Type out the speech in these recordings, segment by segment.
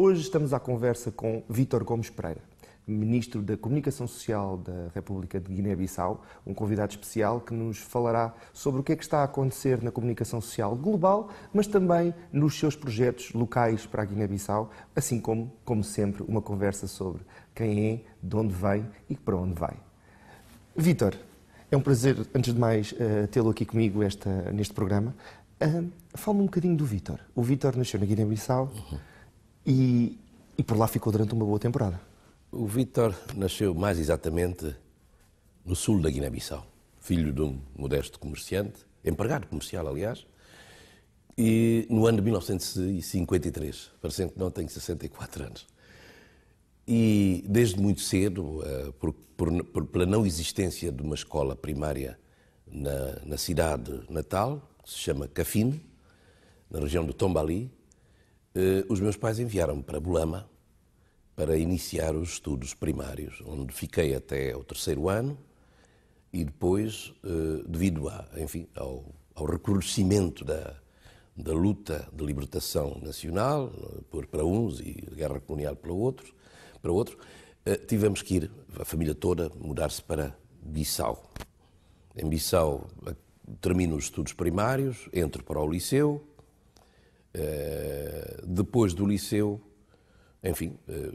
Hoje estamos à conversa com Vítor Gomes Pereira, Ministro da Comunicação Social da República de Guiné-Bissau, um convidado especial que nos falará sobre o que é que está a acontecer na comunicação social global, mas também nos seus projetos locais para a Guiné-Bissau, assim como, como sempre, uma conversa sobre quem é, de onde vem e para onde vai. Vítor, é um prazer, antes de mais, eh, tê-lo aqui comigo esta, neste programa. Uh, Fala-me um bocadinho do Vítor. O Vítor nasceu na Guiné-Bissau. Uhum e, e por lá ficou durante uma boa temporada. O Vítor nasceu mais exatamente no sul da Guiné-Bissau, filho de um modesto comerciante, empregado comercial, aliás, e no ano de 1953, parecendo que não tenho 64 anos. E desde muito cedo, eh, por, por, pela não existência de uma escola primária na, na cidade natal, que se chama Cafine, na região do Tombali, eh, os meus pais enviaram-me para Bulama para iniciar os estudos primários, onde fiquei até o terceiro ano e depois, eh, devido a, enfim, ao, ao recrudescimento da, da luta de libertação nacional eh, por, para uns e guerra colonial para outros, para outro, tivemos que ir, a família toda, mudar-se para Bissau. Em Bissau termino os estudos primários, entro para o liceu, eh, depois do liceu, enfim, eh,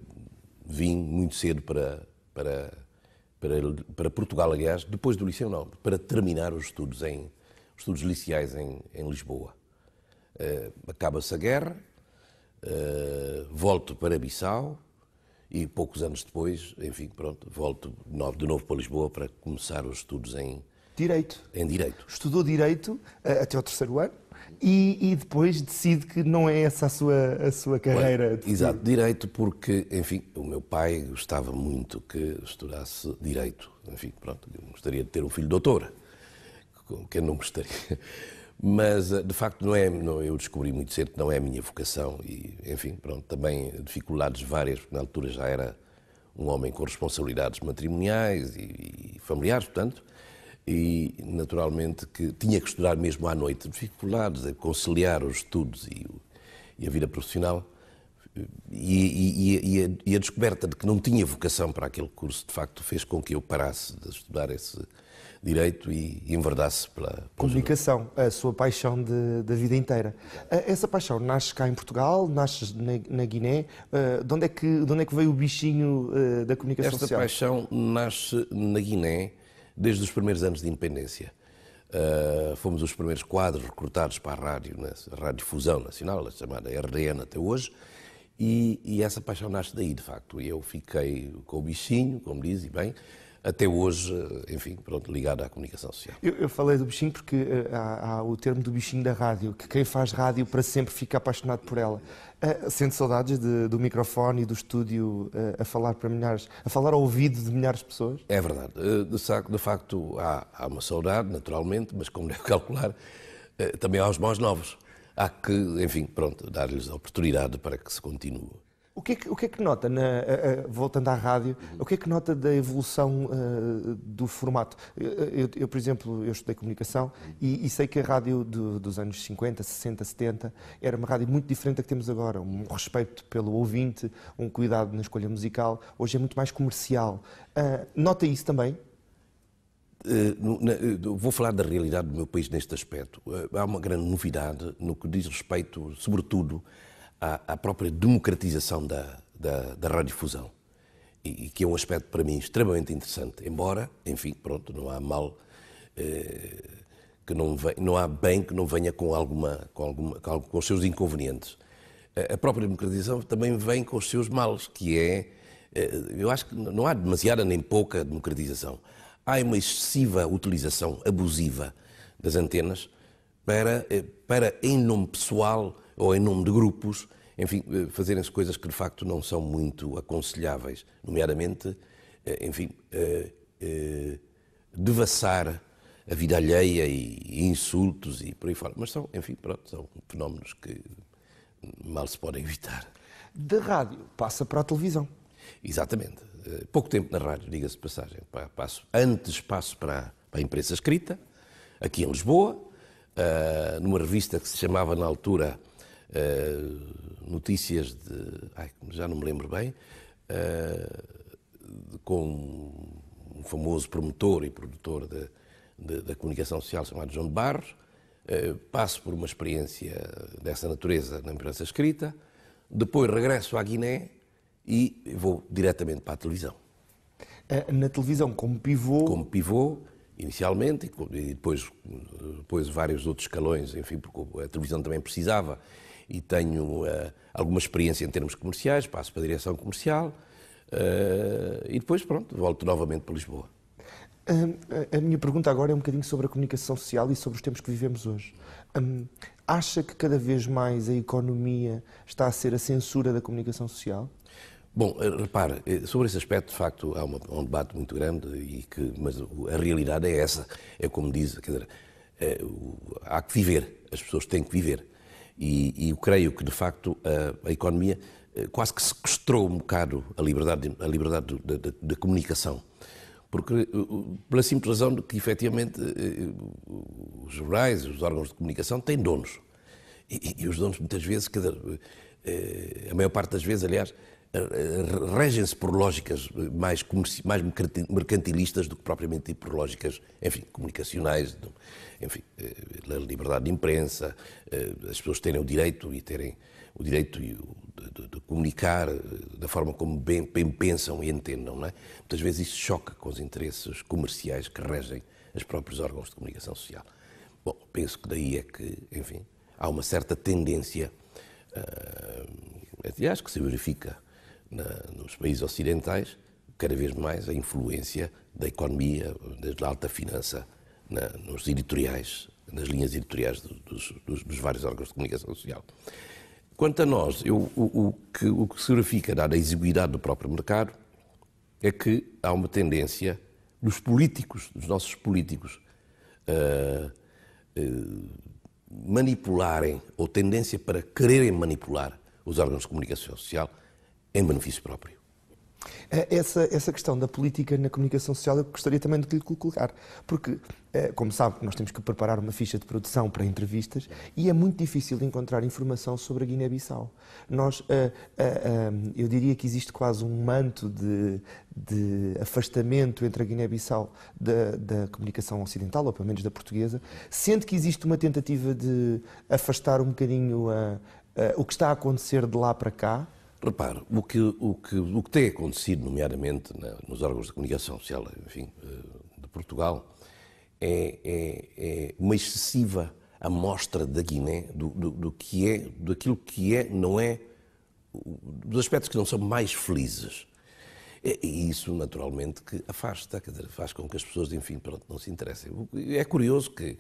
vim muito cedo para, para, para, para, Portugal, aliás, depois do liceu não, para terminar os estudos, em, os estudos liciais em, em Lisboa. Eh, acaba-se a guerra, volto para Bissau e poucos anos depois, enfim, pronto, volto de novo para Lisboa para começar os estudos em Direito. Em Direito. Estudou Direito até o terceiro ano? e, e, depois decide que não é essa a sua, a sua carreira. Bem, exato, direito, porque, enfim, o meu pai gostava muito que estudasse direito. Enfim, pronto, gostaria de ter um filho doutor, que eu não gostaria. Mas, eh, de facto, não é, não, eu descobri muito cedo que não é a minha vocação. E, enfim, pronto, também dificuldades várias, porque na altura já era um homem com responsabilidades matrimoniais e, e familiares, portanto e naturalmente que tinha que estudar mesmo à noite. Dificuldades a conciliar os estudos e, e a vida profissional e, e, a, e, a, descoberta de que não tinha vocação para aquele curso, de facto, fez com que eu parasse de estudar esse direito e enverdasse pela, pela... Comunicação, a sua paixão de, da vida inteira. Essa paixão nasce cá em Portugal, nasce na, na Guiné. Eh, de onde, é que, onde é que veio o bichinho eh, da comunicação Esta social? Esta paixão nasce na Guiné, desde os primeiros anos de independência. Uh, fomos os primeiros quadros recrutados para a rádio, né? a Rádio Fusão Nacional, a chamada RDN até hoje, e, e, essa paixão nasce daí, de facto. E eu fiquei com o bichinho, como dizem bem, até hoje, enfim, pronto, ligada à comunicação social. Eu, eu falei do bichinho porque uh, há, há, o termo do bichinho da rádio, que quem faz rádio para sempre fica apaixonado por ela. Uh, sente saudades de, do microfone e do estúdio uh, a falar para milhares, a falar ao ouvido de milhares de pessoas? É verdade. De, de, facto, há, há uma saudade, naturalmente, mas como deve calcular, também há os mais novos. Há que, enfim, pronto, dar-lhes a oportunidade para que se continue o que, é que, o que é que nota, na, voltando à rádio, uhum. o que é que nota da evolução uh, do formato? Eu, eu, eu, por exemplo, eu estudei comunicação uhum. e, e, sei que a rádio do, dos anos 50, 60, 70 era uma rádio muito diferente da que temos agora. Um respeito pelo ouvinte, um cuidado na escolha musical. Hoje é muito mais comercial. Uh, nota isso também? Eh, eh, vou falar da realidade do meu país neste aspecto. Eh, há uma grande novidade no que diz respeito, sobretudo, à, à própria democratização da, da, da radiodifusão. E, e, que é um aspecto para mim extremamente interessante, embora, enfim, pronto, não há mal eh, que não, venha, não há bem que não venha com alguma com alguma com, com os seus inconvenientes. A, a própria democratização também vem com os seus males, que é eh, eu acho que não há demasiada nem pouca democratização. Há uma excessiva utilização abusiva das antenas para, eh, para em nome pessoal, ou em nome de grupos, enfim, eh, fazerem-se coisas que de facto não são muito aconselháveis, nomeadamente, eh, enfim, eh, devassar a vida alheia e insultos e por aí fora. Mas são, enfim, pronto, são fenómenos que mal se podem evitar. Da rádio passa para a televisão. Exatamente. Pouco tempo na rádio, diga-se de passagem. Passo, antes passo para, para a imprensa escrita, aqui em Lisboa, numa revista que se chamava na altura eh, notícias de. Ai, já não me lembro bem, uh, com um famoso promotor e produtor de, de, da comunicação social chamado João Barros. Uh, passo por uma experiência dessa natureza na imprensa escrita, depois regresso à Guiné e vou diretamente para a televisão. Na televisão, como pivô? Como pivô, inicialmente, e depois, depois vários outros escalões, enfim, porque a televisão também precisava e tenho uh, alguma experiência em termos comerciais, passo para a direção comercial uh, e depois, pronto, volto novamente para Lisboa. Um, a minha pergunta agora é um bocadinho sobre a comunicação social e sobre os tempos que vivemos hoje. Um, acha que cada vez mais a economia está a ser a censura da comunicação social? Bom, eh, repare, sobre esse aspecto, de facto, há uma, um debate muito grande, e que, mas a realidade é essa. É como diz, quer dizer, é, o, há que viver, as pessoas têm que viver. E, eu creio que, de facto, a, a economia eh, quase que sequestrou um bocado a liberdade, a liberdade da comunicação. Porque, eh, pela simples razão de que, efetivamente, eh, os jornais, os órgãos de comunicação têm donos. E, e os donos, muitas vezes, dizer, a maior parte das vezes, aliás, regem-se por lógicas mais, mais mercantilistas do que propriamente por lógicas, enfim, comunicacionais, enfim, eh, a liberdade de imprensa, eh, as pessoas terem o direito e terem o direito de, de, de comunicar eh, da forma como bem, bem, pensam e entendam, não é? Muitas vezes isso choca com os interesses comerciais que regem os próprios órgãos de comunicação social. Bom, penso que daí é que, enfim, há uma certa tendência, uh, acho que se verifica na, nos países ocidentais, cada vez mais a influência da economia, da alta finança na, nos editoriais, nas linhas editoriais dos, dos, dos, vários órgãos de comunicação social. Quanto a nós, eu, o, o, que, o que se verifica, dada a exiguidade do próprio mercado, é que há uma tendência dos políticos, dos nossos políticos, uh, uh, manipularem, ou tendência para quererem manipular os órgãos de comunicação social, em benefício próprio. Eh, essa, essa questão da política na comunicação social eu gostaria também de lhe colocar, porque, eh, como sabe, nós temos que preparar uma ficha de produção para entrevistas e é muito difícil encontrar informação sobre a Guiné-Bissau. Nós, eh, eu diria que existe quase um manto de, de afastamento entre a Guiné-Bissau da, da, comunicação ocidental, ou pelo menos da portuguesa, sendo que existe uma tentativa de afastar um bocadinho a, a, o que está a acontecer de lá para cá Repare, o que, o, que, o que tem acontecido, nomeadamente na, nos órgãos de comunicação social enfim, eh, de Portugal, é, é, é uma excessiva amostra da Guiné do, do, do, que é, daquilo que é, não é, dos aspectos que não são mais felizes. E isso, naturalmente, que afasta, faz com que as pessoas, enfim, pronto, não se interessem. É curioso que,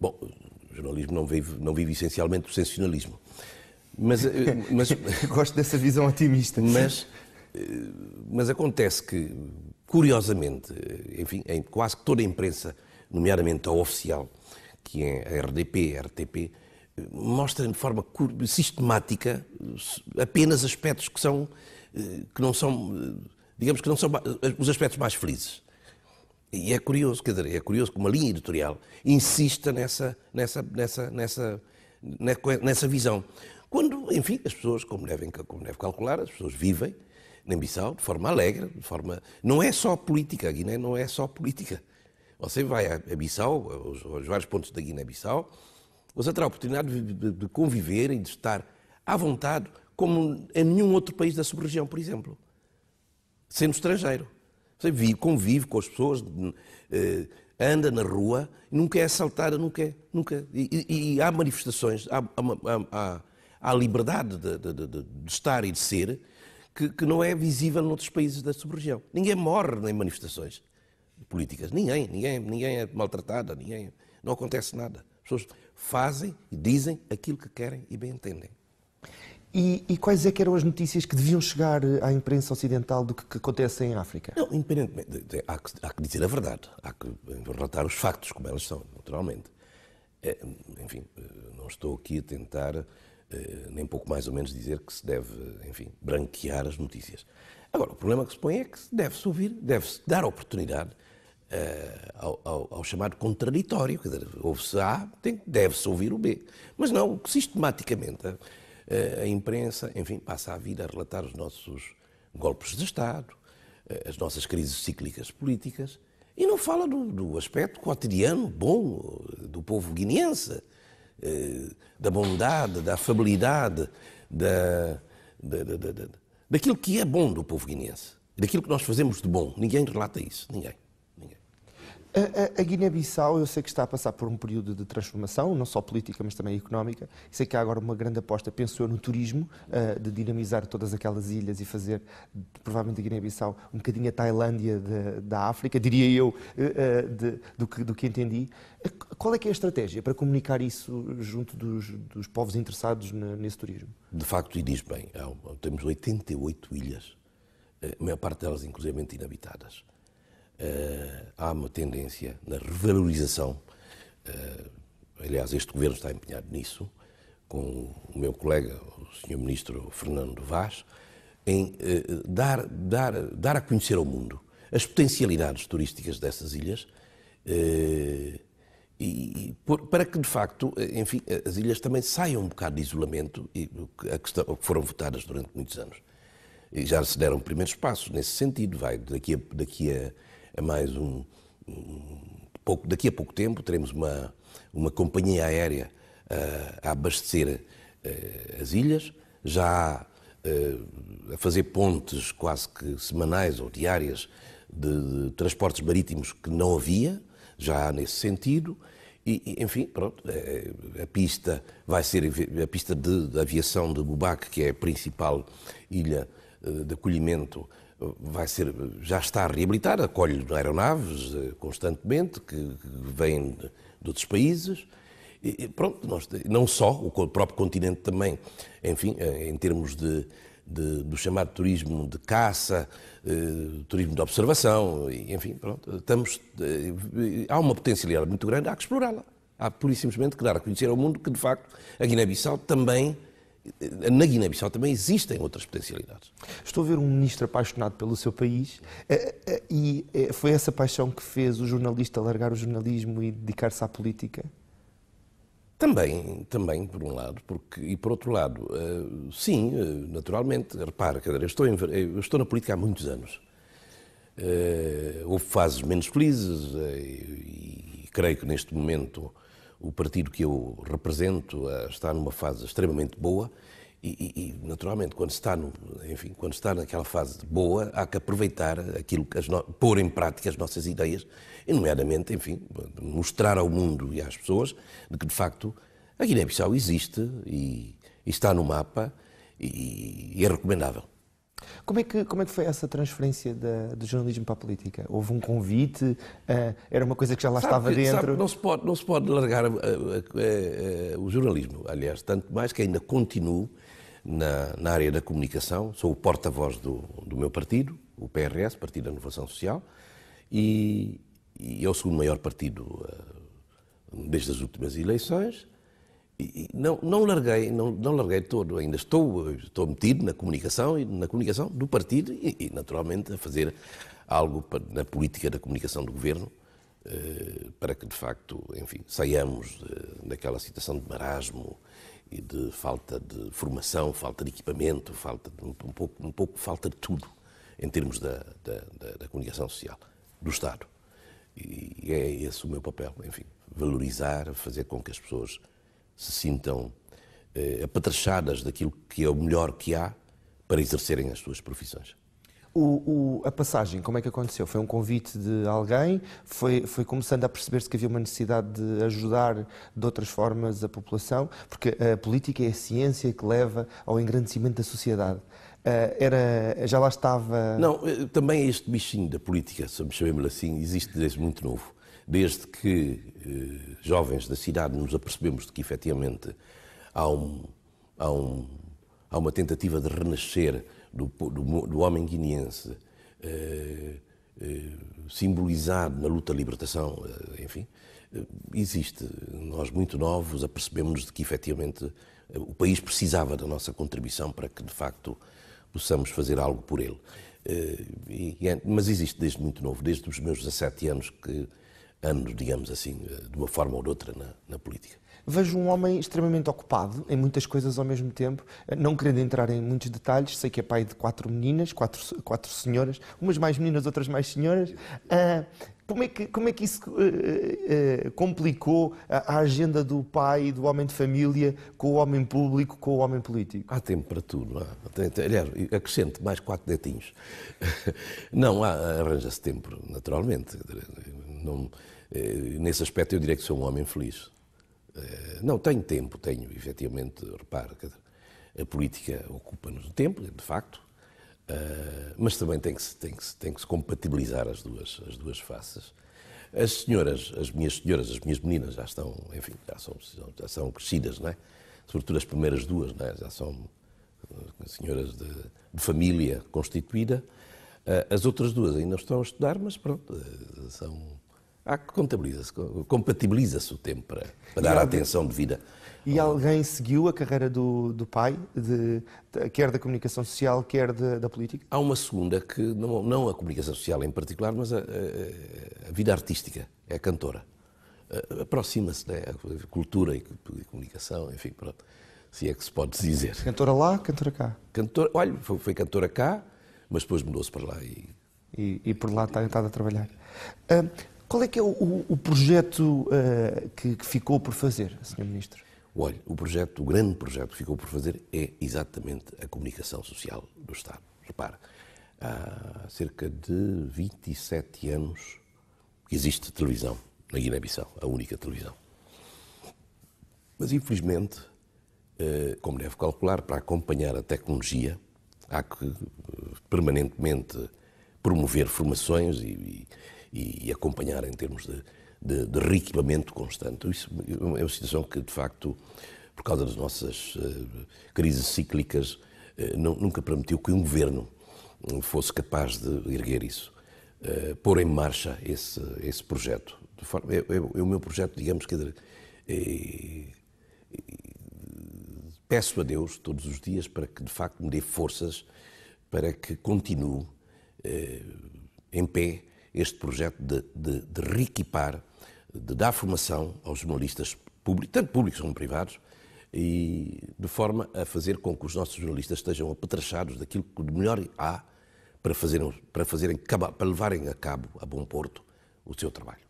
bom, o jornalismo não vive, não vive essencialmente do sensacionalismo. Mas, eh, mas gosto dessa visão otimista. Mas, eh, mas acontece que, curiosamente, enfim, em quase toda a imprensa, nomeadamente a oficial, que é a RDP, a RTP, mostra de forma sistemática apenas aspectos que são eh, que não são, digamos que não são os aspectos mais felizes. E é curioso, quer dizer, é curioso que uma linha editorial insista nessa, nessa, nessa, nessa, né, nessa visão. Quando, enfim, as pessoas, como devem, como devem calcular, as pessoas vivem na Bissau de forma alegre, de forma. Não é só política, a Guiné não é só política. Você vai a Bissau, aos, aos vários pontos da Guiné-Bissau, você terá a oportunidade de, de, de conviver e de estar à vontade, como em nenhum outro país da sub-região, por exemplo, sendo estrangeiro. Você vive, convive com as pessoas, eh, anda na rua, nunca é assaltada, nunca é. Nunca. É. E, e, e há manifestações, há, há, há, à liberdade de, de, de, de estar e de ser, que, que, não é visível noutros países da sub-região. Ninguém morre em manifestações políticas. Ninguém. Ninguém, ninguém é maltratado. Ninguém, não acontece nada. As pessoas fazem e dizem aquilo que querem e bem entendem. E, e, quais é que eram as notícias que deviam chegar à imprensa ocidental do que, que acontece em África? Não, independentemente. Há que, há que, dizer a verdade. Há que relatar os factos como elas são, naturalmente. É, enfim, eh, não estou aqui a tentar eh, nem pouco mais ou menos dizer que se deve, enfim, branquear as notícias. Agora, o problema que se põe é que deve-se ouvir, deve-se dar oportunidade uh, ao, ao, ao, chamado contraditório, quer dizer, ouve-se A, deve-se ouvir o B. Mas não, sistematicamente a, eh, a, imprensa, enfim, passa a vida a relatar os nossos golpes de Estado, as nossas crises cíclicas políticas, e não fala do, do aspecto cotidiano, bom, do povo guineense, eh, da bondade, da afabilidade, da, da, da, daquilo que é bom do povo guinense, daquilo que nós fazemos de bom. Ninguém relata isso, ninguém. A, a, a Guiné-Bissau, eu sei que está a passar por um período de transformação, não só política, mas também económica. Sei que há agora uma grande aposta, penso eu, no turismo, uh, de dinamizar todas aquelas ilhas e fazer, provavelmente, a Guiné-Bissau um bocadinho a Tailândia de, da África, diria eu, uh, de, do, que, do, que, entendi. Qual é que é a estratégia para comunicar isso junto dos, dos povos interessados nesse turismo? De facto, e diz bem, temos 88 ilhas, a maior parte delas, inclusive, inabitadas Uh, há uma tendência na revalorização. Uh, aliás, este governo está empenhado nisso, com o meu colega, o senhor ministro Fernando Vaz, em uh, dar, dar, dar a conhecer ao mundo as potencialidades turísticas dessas ilhas. E, por, para que de facto, enfim, as ilhas também saiam um bocado de isolamento, e, a questão, que foram votadas durante muitos anos. E já se deram primeiros passos nesse sentido. Vai daqui a, daqui a a é mais um, um pouco, daqui a pouco tempo teremos uma, uma companhia aérea uh, a abastecer uh, as ilhas, já uh, a fazer pontes quase que semanais ou diárias de, de transportes marítimos que não havia, já nesse sentido. E, enfim, pronto, a pista vai ser a pista de, de aviação de Bubac, que é a principal ilha de acolhimento vai ser, já está a reabilitar, acolhe aeronaves eh, constantemente que vêm de outros países. E, pronto, nós, não só, o próprio continente também, enfim, eh, em termos de, de do chamado turismo de caça, eh, turismo de observação, enfim, pronto, estamos, eh, há uma potencialidade muito grande, há que explorá-la. Há pura e simplesmente que dar a conhecer ao mundo que, de facto, a Guiné-Bissau também na Guiné-Bissau também existem outras potencialidades. Estou a ver um ministro apaixonado pelo seu país eh, eh, eh, e foi essa paixão que fez o jornalista largar o jornalismo e dedicar-se à política? Também, também, por um lado, porque, e por outro lado, sim, naturalmente, repara, eu estou, em, estou na política há muitos anos. houve fases menos felizes e, e creio que neste momento o partido que eu represento eh, está numa fase extremamente boa e, e, naturalmente quando está no, enfim quando está naquela fase boa há que aproveitar aquilo que as no... pôr em prática as nossas ideias e nomeadamente enfim mostrar ao mundo e às pessoas de que de facto a Guiné-Bissau existe e, e, está no mapa e, e é recomendável como é que, como é que foi essa transferência da, do jornalismo para a política? Houve um convite? Uh, era uma coisa que já lá sabe, estava dentro? Sabe, não, se pode, não se pode largar ah, ah, o jornalismo, aliás, tanto mais que ainda continuo na, na área da comunicação, sou o porta-voz do, do meu partido, o PRS, Partido da Inovação Social, e, e é o segundo maior partido uh, desde as últimas eleições. E não, não larguei, não, não larguei todo, ainda estou, estou metido na comunicação e na comunicação do partido e, e naturalmente a fazer algo para, na política da comunicação do governo eh, para que de facto, enfim, saiamos eh, daquela situação de marasmo e de falta de formação, falta de equipamento, falta de, um, pouco, um pouco falta de tudo em termos da, da, da, da comunicação social do Estado. E é esse o meu papel, enfim, valorizar, fazer com que as pessoas se sintam eh, daquilo que é o melhor que há para exercerem as suas profissões. O, o, a passagem, como é que aconteceu? Foi um convite de alguém? Foi, foi começando a perceber-se que havia uma necessidade de ajudar de outras formas a população? Porque a política é a ciência que leva ao engrandecimento da sociedade. Eh, era, já lá estava. Não, eh, também este bichinho da política, chamemos-lhe assim, existe desde muito novo desde que eh, jovens da cidade nos apercebemos de que efetivamente há, um, há, um, há uma tentativa de renascer do, do, do homem guineense, eh, eh, simbolizado na luta à libertação, enfim, existe. Nós, muito novos, apercebemos de que efetivamente o país precisava da nossa contribuição para que, de facto, possamos fazer algo por ele. É, mas existe desde muito novo, desde os meus 17 anos que ando, digamos assim, eh, de uma forma ou de outra na, na política. Vejo um homem extremamente ocupado em muitas coisas ao mesmo tempo, eh, não querendo entrar em muitos detalhes, sei que é pai de quatro meninas, quatro, quatro senhoras, umas mais meninas, outras mais senhoras. Eh, como, é que, como é que isso complicou a, agenda do pai, do homem de família, com o homem público, com o homem político? Há tempo para tudo. Aliás, acrescente mais quatro detinhos. Não, arranja-se tempo, naturalmente. Não eh, nesse aspecto, eu diria que sou um homem feliz. Eh, não, tenho tempo, tenho, efetivamente, repara, a política ocupa-nos o tempo, de facto, eh, mas também tem que se, tem que se, tem que se compatibilizar as duas, as duas faces. As senhoras, as minhas senhoras, as minhas meninas já estão, enfim, já são, já são crescidas, não é? Sobretudo as primeiras duas, não é? Já são senhoras de, de família constituída. As outras duas ainda estão a estudar, mas pronto, são há que contabiliza-se, compatibiliza-se o tempo para, para dar alguém, a atenção devida. E alguém seguiu a carreira do, do pai, de, de, quer da comunicação social, quer de, da política? Há uma segunda que, não, não a comunicação social em particular, mas a, a, a vida artística, é a cantora. Aproxima-se né, cultura e, e comunicação, enfim, pronto, se é que se pode dizer. Cantora lá, cantora cá? Cantora, olha, foi, foi cantora cá, mas depois mudou-se para lá e... E, e por lá está, tentado a trabalhar. Uh, qual é que é o, o projeto uh, que, que, ficou por fazer, Sr. Ministro? Olha, o projeto, o grande projeto que ficou por fazer é exatamente a comunicação social do Estado. Repara, há cerca de 27 anos que existe televisão na Guiné-Bissau, a única televisão. Mas, infelizmente, eh, como deve calcular, para acompanhar a tecnologia, há que eh, permanentemente promover formações e, e, e acompanhar em termos de, de, de reequipamento constante. Isso é uma situação que, de facto, por causa das nossas uh, crises cíclicas, uh, eh, não, nunca permitiu que um governo eh, fosse capaz de erguer isso, uh, pôr em marcha esse, esse projeto. Forma, é, é, é, o meu projeto, digamos que. É, peço a Deus todos os dias para que de facto me dê forças para que continue eh, em pé este projeto de, de, de reequipar, de dar formação aos jornalistas, públicos, tanto públicos como privados, e de forma a fazer com que os nossos jornalistas estejam apetrechados daquilo que de melhor há para fazerem, para, fazerem, para levarem a cabo, a bom porto, o seu trabalho.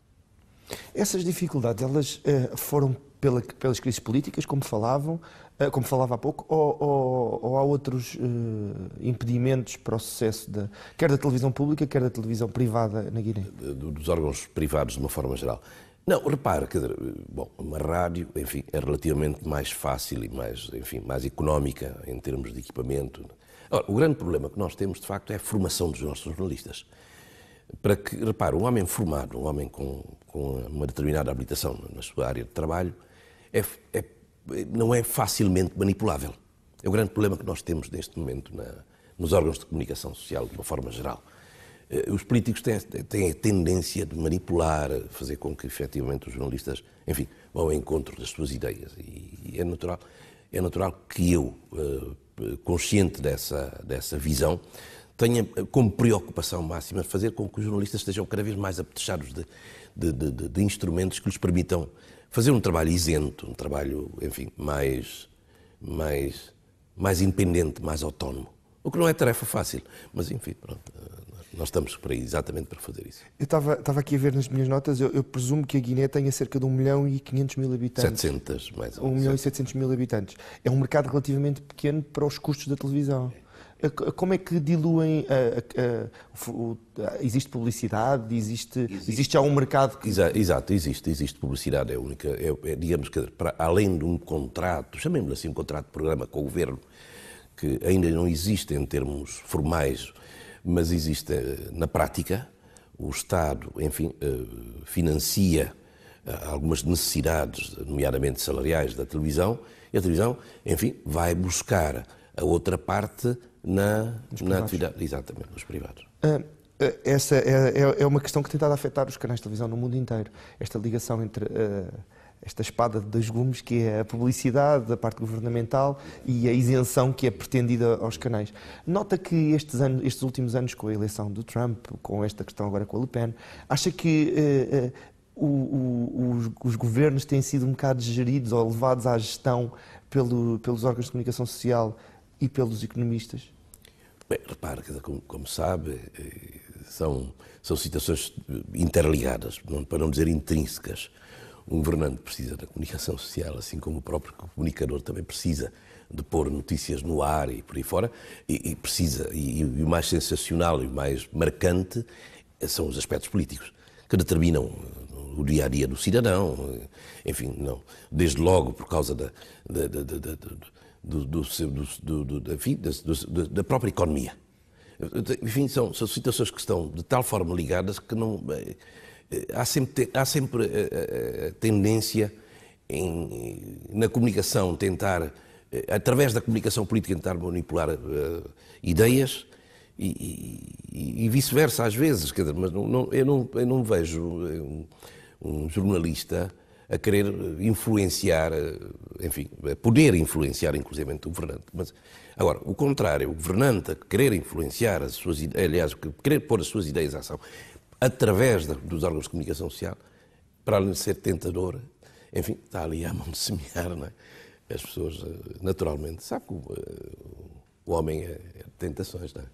Essas dificuldades, elas eh, foram pela, pelas crises políticas, como falavam, ah, como falava há pouco, ou, ou, ou há outros uh, impedimentos para o sucesso, da, quer da televisão pública, quer da televisão privada na Guiné? Eh, dos órgãos privados, de uma forma geral. Não, repare quer eh, bom, uma rádio, enfim, é relativamente mais fácil e mais, enfim, mais económica em termos de equipamento. É? Ora, o grande problema que nós temos, de facto, é a formação dos nossos jornalistas. Para que, repare um homem formado, um homem com, com uma determinada habilitação na sua área de trabalho, é, é não é facilmente manipulável. É o grande problema que nós temos neste momento na, nos órgãos de comunicação social, de uma forma geral. Eh, os políticos têm, têm a tendência de manipular, fazer com que efetivamente os jornalistas, enfim, vão ao encontro das suas ideias. E, é, natural, é natural que eu, eh, consciente dessa, dessa visão, tenha como preocupação máxima fazer com que os jornalistas estejam cada vez mais apetechados de, de, de, de instrumentos que lhes permitam fazer um trabalho isento, um trabalho, enfim, mais, mais, mais independente, mais autónomo. O que não é tarefa fácil, mas enfim, pronto, eh, nós estamos por aí exatamente para fazer isso. Eu estava, estava aqui a ver nas minhas notas, eu, eu, presumo que a Guiné tenha cerca de 1 milhão e 500 mil habitantes. 700, mais ou menos. 1 milhão e 700 mil habitantes. É um mercado relativamente pequeno para os custos da televisão. É. Eh, como é que diluem? A, a, a, existe publicidade? Existe, existe, existe já um mercado que. Exato, exato, existe, existe publicidade. É única. É, é, digamos que, para, além de um contrato, chamemos-lhe assim um contrato de programa com o governo, que ainda não existe em termos formais, mas existe eh, na prática. O Estado, enfim, eh, financia algumas necessidades, nomeadamente salariais, da televisão, e a televisão, enfim, vai buscar a outra parte na, na atividade. Exatamente, nos privados. Ah, ah, essa é, é, é, uma questão que tem estado a afetar os canais de televisão no mundo inteiro. Esta ligação entre. Uh esta espada de dois gumes que é a publicidade da parte governamental e a isenção que é pretendida aos canais. Nota que estes, anos, estes últimos anos, com a eleição do Trump, com esta questão agora com a Le Pen, acha que eh, o, o, os, os, governos têm sido um bocado geridos ou levados à gestão pelo, pelos órgãos de comunicação social e pelos economistas? Bem, repara, como, como sabe, eh, são, são citações interligadas, para não dizer intrínsecas. Um governante precisa da comunicação social, assim como o próprio comunicador também precisa de pôr notícias no ar e por aí fora, e, e precisa, e, e, o mais sensacional e o mais marcante eh, são os aspectos políticos, que determinam eh, o dia a dia do cidadão, enfim, não, desde logo por causa da, da, da, do, do, do, da, da, própria economia. Enfim, são, são, situações que estão de tal forma ligadas que não. Eh, eh, há sempre, há sempre a, eh, a tendência em, na comunicação tentar, através da comunicação política, tentar manipular uh, ideias e, e, e vice-versa às vezes. Quer dizer, mas não, não, eu, não, eu não vejo um, um jornalista a querer eh, influenciar, eh, enfim, a poder influenciar inclusive, o governante. Mas, agora, o contrário, o governante a querer influenciar as suas ideias, aliás, a querer pôr as suas ideias à ação através dos órgãos de comunicação social, para além de ser tentador, enfim, está ali à mão de semear, não é? As pessoas, eh, naturalmente, sabe que o, o homem é, é de tentações, não é?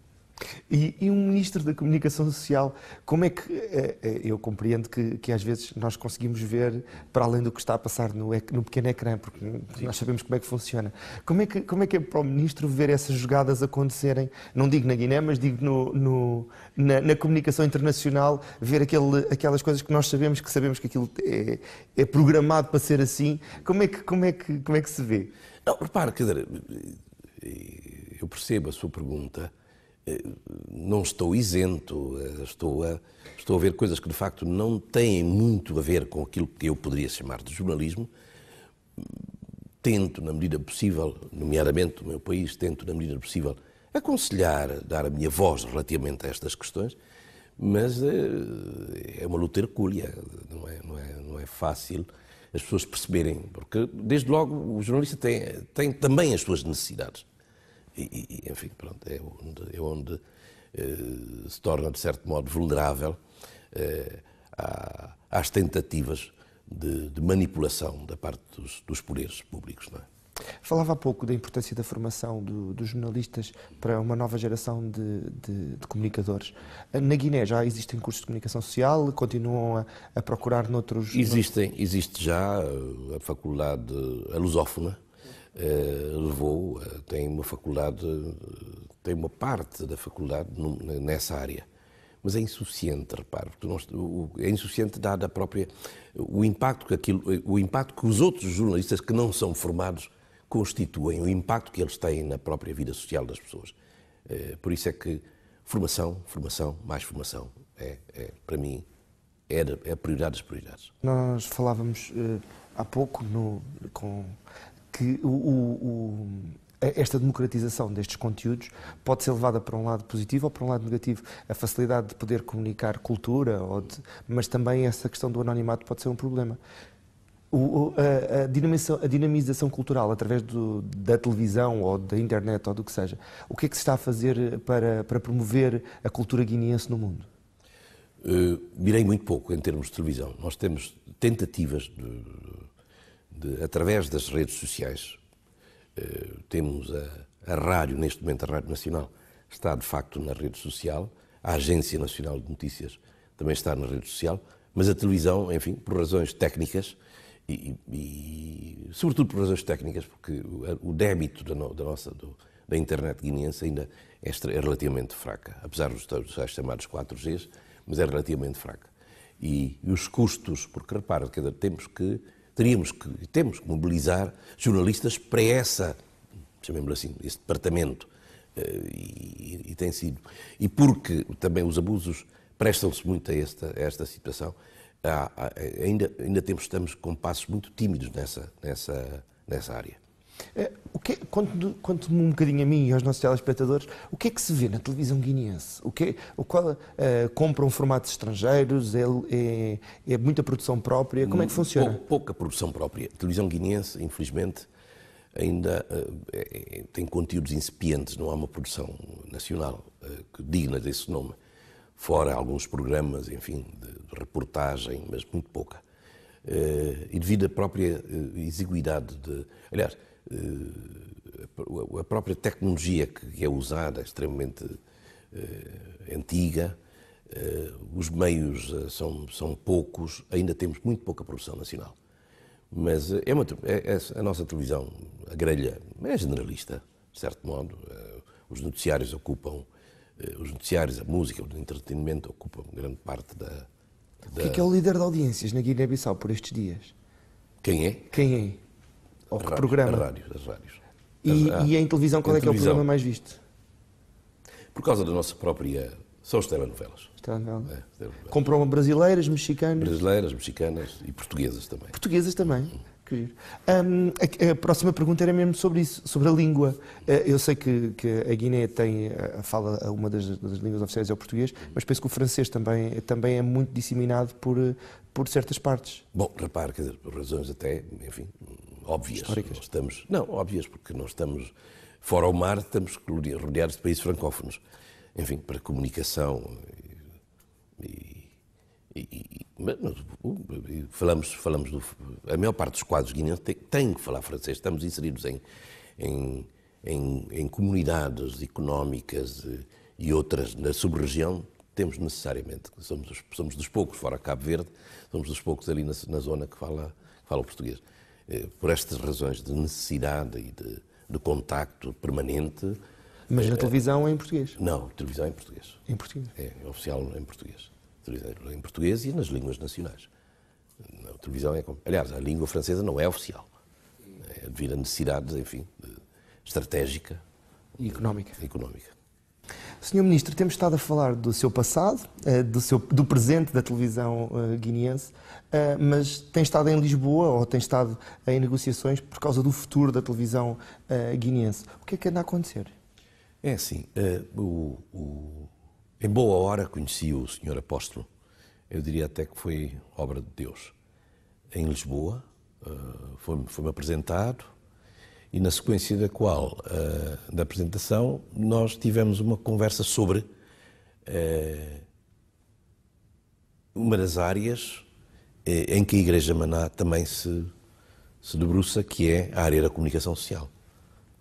E, e, um ministro da Comunicação Social, como é que. Eh, eh, eu compreendo que, que, às vezes nós conseguimos ver para além do que está a passar no, no pequeno ecrã, porque Sim. nós sabemos como é que funciona. Como é que, como é que é para o ministro ver essas jogadas acontecerem, não digo na Guiné, mas digo no, no, na, na, comunicação internacional, ver aquele, aquelas coisas que nós sabemos que sabemos que aquilo é, é programado para ser assim? Como é que, como é que, como é que se vê? Não, repare, quer dizer, eu percebo a sua pergunta. Eh, não estou isento, eh, estou a, estou a ver coisas que de facto não têm muito a ver com aquilo que eu poderia chamar de jornalismo. Tento, na medida possível, nomeadamente no meu país, tento, na medida possível, aconselhar, dar a minha voz relativamente a estas questões, mas eh, é uma luta hercúlea, não é, não é, não é fácil as pessoas perceberem, porque desde logo o jornalista tem, tem também as suas necessidades. E, e, enfim, pronto, é onde, é onde eh, se torna, de certo modo, vulnerável eh, às tentativas de, de, manipulação da parte dos, dos poderes públicos. Não é? Falava há pouco da importância da formação do, dos jornalistas para uma nova geração de, de, de, comunicadores. Na Guiné já existem cursos de comunicação social? Continuam a, a procurar noutros. Existem, existe já eh, a faculdade, a lusófona, eh, levou, eh, tem uma faculdade, tem uma parte da faculdade nessa área. Mas é insuficiente, repare, porque é insuficiente dada a própria. O impacto, que aquilo, eh, o impacto que os outros jornalistas que não são formados constituem, o impacto que eles têm na própria vida social das pessoas. Por isso é que formação, formação, mais formação, é, é para mim, é a prioridade das prioridades. Nós falávamos há pouco no, com, que o, o, esta democratização destes conteúdos pode ser levada para um lado positivo ou para um lado negativo. A facilidade de poder comunicar cultura, de, mas também essa questão do anonimato pode ser um problema. O, a, a, dinamização, cultural através do, da televisão ou da internet ou do que seja, o que é que se está a fazer para, para promover a cultura guineense no mundo? Uh, mirei muito pouco em termos de televisão. Nós temos tentativas de, de, através das redes sociais, eh, temos a, a rádio, neste momento a Rádio Nacional está de facto na rede social, a Agência Nacional de Notícias também está na rede social, mas a televisão, enfim, por razões técnicas, e, e, e, sobretudo por razões técnicas, porque o, o débito da, no, da nossa do, da internet guineense ainda é, é relativamente fraca, apesar dos, dos chamados 4Gs, mas é relativamente fraca. E, e os custos, porque repara, temos que teríamos que, temos que mobilizar jornalistas para essa, chamemos assim, esse departamento. Eh, e, e tem sido. E porque também os abusos prestam-se muito a esta, a esta situação, há, ainda, ainda temos, estamos com passos muito tímidos nessa, nessa, nessa área. Eh, o que é, conte-me um bocadinho a mim e aos nossos telespectadores, o que é que se vê na televisão guineense? O que o qual, uh, compram formatos estrangeiros? É, é, é, muita produção própria? Como é que hum, funciona? Pouca produção própria. A televisão guineense, infelizmente, ainda uh, é, tem conteúdos incipientes, não há uma produção nacional uh, digna desse nome. Fora alguns programas, enfim, de reportagem, mas muito pouca. E devido à própria exiguidade de. Aliás eh, a própria tecnologia que é usada, é extremamente eh, antiga, eh, os meios são, são poucos, ainda temos muito pouca produção nacional. Mas é, uma, é, é a nossa televisão, a grelha, é generalista, de certo modo. Os noticiários ocupam, os noticiários, a música, o entretenimento ocupam grande parte da. da... O que é, que é o líder de audiências na Guiné-Bissau por estes dias? Quem é? Quem é? Ou que rádio, programa? rádio, as rádios. E, e em televisão, qual em é que é o programa mais visto? Por causa da nossa própria. São as telenovelas. Telenovelas. É, telenovelas. Compram brasileiras, mexicanas? Brasileiras, mexicanas e portuguesas também. Portuguesas também? Hum, a, a, próxima pergunta era mesmo sobre isso, sobre a língua. Eh, eu sei que, que a Guiné tem, eh, fala uma das, das, línguas oficiais é o português, mas penso que o francês também, também é muito disseminado por, eh, por certas partes. Bom, repare, quer dizer, por razões até, enfim, óbvias. Históricas. Estamos, não, óbvias, porque nós estamos fora ao mar, estamos rodeados de países francófonos. Enfim, para comunicação. E, e, e, mas, falamos, falamos do. A maior parte dos quadros guineenses tem, tem que falar francês. Estamos inseridos em, em, em, em comunidades económicas e outras na sub-região temos necessariamente, somos, somos dos poucos, fora Cabo Verde, somos dos poucos ali na, na zona que fala, que fala português. Eh, por estas razões de necessidade e de, de contacto permanente. Mas na eh, televisão é em português? Não, televisão é em português. Em português? É, é oficial em português. Televisão é em português e nas línguas nacionais. A televisão é. Aliás, a língua francesa não é oficial. É, é devido a necessidades, enfim, estratégica. E económica. Económica. Senhor Ministro, temos estado a falar do seu passado, eh, do, seu, do presente da televisão eh, guineense, eh, mas tem estado em Lisboa ou tem estado em negociações por causa do futuro da televisão guineense. O que é que anda a acontecer? É assim, o, o, em boa hora conheci o Senhor Apóstolo, eu diria até que foi obra de Deus. Em Lisboa, foi-me foi apresentado, e na sequência da qual, uh, da apresentação, nós tivemos uma conversa sobre uh, uma das áreas eh, em que a Igreja Maná também se, se debruça, que é a área da comunicação social.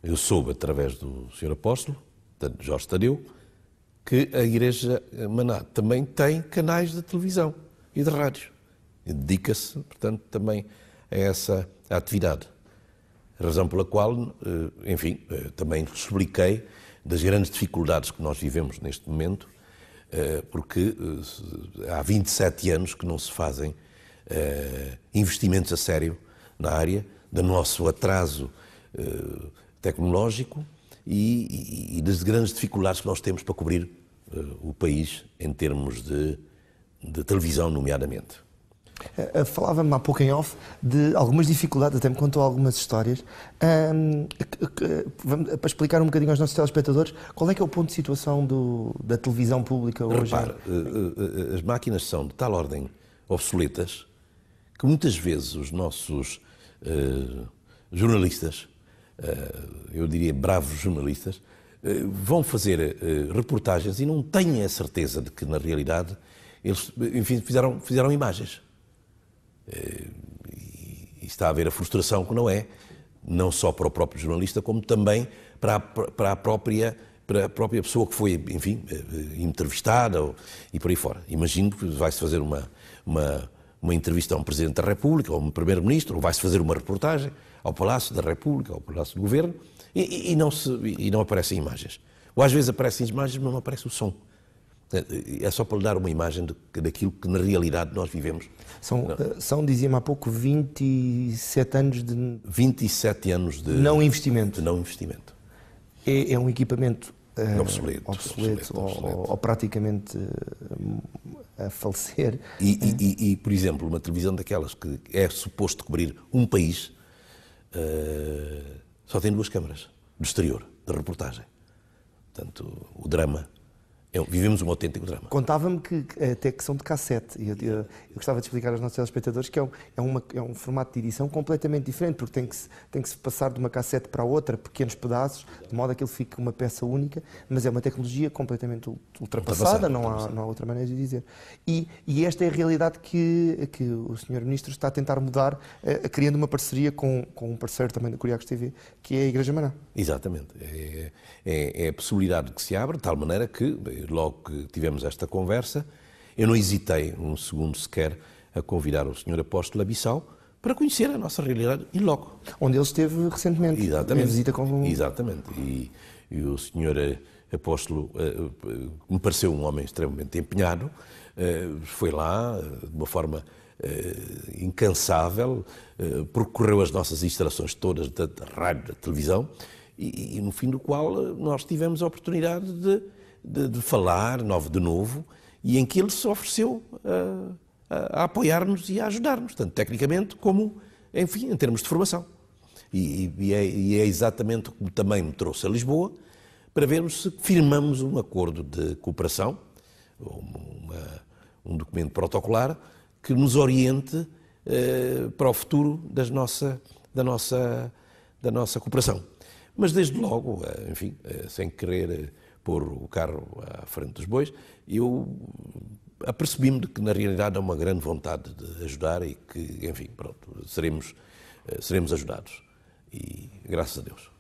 Eu soube, através do Sr. Apóstolo, Jorge Tadeu, que a Igreja Maná também tem canais de televisão e de rádio. Dedica-se, portanto, também a essa atividade. Razão pela qual, eh, enfim, eh, também expliquei das grandes dificuldades que nós vivemos neste momento, eh, porque há 27 anos que não se fazem investimentos a sério na área, do nosso atraso tecnológico e, das grandes dificuldades que nós temos para cobrir o país em termos de, de televisão, nomeadamente. Eh, eh, falava-me há pouco em off de algumas dificuldades, até me contou algumas histórias. Um, eh, para explicar um bocadinho aos nossos telespectadores, qual é que é o ponto de situação do, da televisão pública hoje? Repare, as máquinas são de tal ordem obsoletas que muitas vezes os nossos uh, jornalistas, uh, eu diria bravos jornalistas, uh, vão fazer reportagens e não têm a certeza de que, na realidade, eles enfim, fizeram, fizeram imagens. Eh, e está a haver a frustração que não é, não só para o próprio jornalista, como também para a, para a própria para a própria pessoa que foi, enfim, eh, eh, entrevistada ou, e por aí fora. Imagino que vai-se fazer uma, uma, uma entrevista a um Presidente da República, ou a um Primeiro-Ministro, ou vai-se fazer uma reportagem ao Palácio da República, ao Palácio do Governo, e, e, não, se, e não aparecem imagens. Ou às vezes aparecem imagens, mas não aparece o som. É só para lhe dar uma imagem daquilo que na realidade nós vivemos. São, eh, são dizia-me há pouco, 27 anos de. 27 anos de. Não investimento. De não investimento. É, é um equipamento. Uh, obsoleto, obsoleto, ou, ou praticamente uh, a falecer. E, e, e, por exemplo, uma televisão daquelas que é suposto cobrir um país uh, só tem duas câmaras do exterior, de reportagem. Portanto, o drama vivemos um autêntico drama. Contava-me que até que são de cassete. Eu, eu, eu, gostava de explicar aos nossos telespectadores que é um, é, uma, é um formato de edição completamente diferente, porque tem que, se, tem que se passar de uma cassete para outra, pequenos pedaços, de modo a que ele fique uma peça única, mas é uma tecnologia completamente ultrapassada, ultrapassada não, ultrapassada. Há, não há outra maneira de dizer. E, e esta é a realidade que, que o Sr. Ministro está a tentar mudar, eh, criando uma parceria com, com um parceiro também da Curiacos TV, que é a Igreja Maná. Exatamente. É, é, é a possibilidade que se abre, de tal maneira que logo que tivemos esta conversa, eu não hesitei um segundo sequer a convidar o Sr. Apóstolo Abissal para conhecer a nossa realidade e logo. Onde ele esteve recentemente. Exatamente. Em visita com... Exatamente. E, e o Sr. Eh, apóstolo eh, eh, me pareceu um homem extremamente empenhado. Foi lá de uma forma incansável, percorreu as nossas instalações todas da rádio, da televisão, e, e no fim do qual nós tivemos a oportunidade de de, de falar novo, de novo e em que ele se ofereceu a, a apoiar-nos e a ajudar-nos, tanto tecnicamente como, enfim, em termos de formação. E, e, é, e é exatamente como também me trouxe a Lisboa, para vermos se firmamos um acordo de cooperação, uma, um documento protocolar, que nos oriente eh, para o futuro das nossa, da, nossa, da nossa cooperação. Mas, desde logo, eh, enfim, eh, sem querer eh, pôr o carro à frente dos bois, eu apercebi-me de que na realidade há uma grande vontade de ajudar e que, enfim, pronto, seremos, eh, seremos ajudados. E graças a Deus.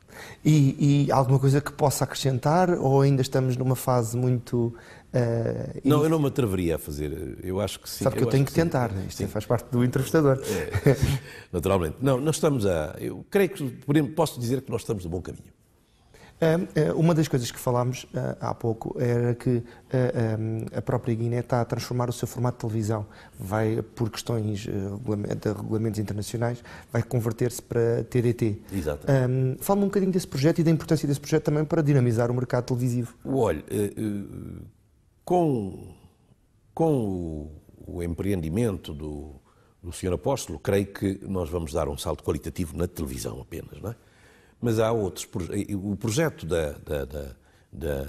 E, e alguma coisa que possa acrescentar ou ainda estamos numa fase muito. Uh, não, eu não me atreveria a fazer. Eu acho que sim. Sabe que eu, eu tenho que, que tentar, sim. Né? isto sim. faz parte do entrevistador. É, naturalmente. Não, nós estamos a. Eu creio que podemos, posso dizer que nós estamos no bom caminho. Eh, eh, uma das coisas que falámos eh, há pouco era que a própria Guiné está a transformar o seu formato de televisão. Vai, por questões de regulamentos internacionais, vai converter-se para TDT. Exato. Fala-me um bocadinho desse projeto e da importância desse projeto também para dinamizar o mercado televisivo. Olha, com, com o empreendimento do, do Sr. Apóstolo, creio que nós vamos dar um salto qualitativo na televisão apenas, não é? Mas há outros. O projeto da, da, da,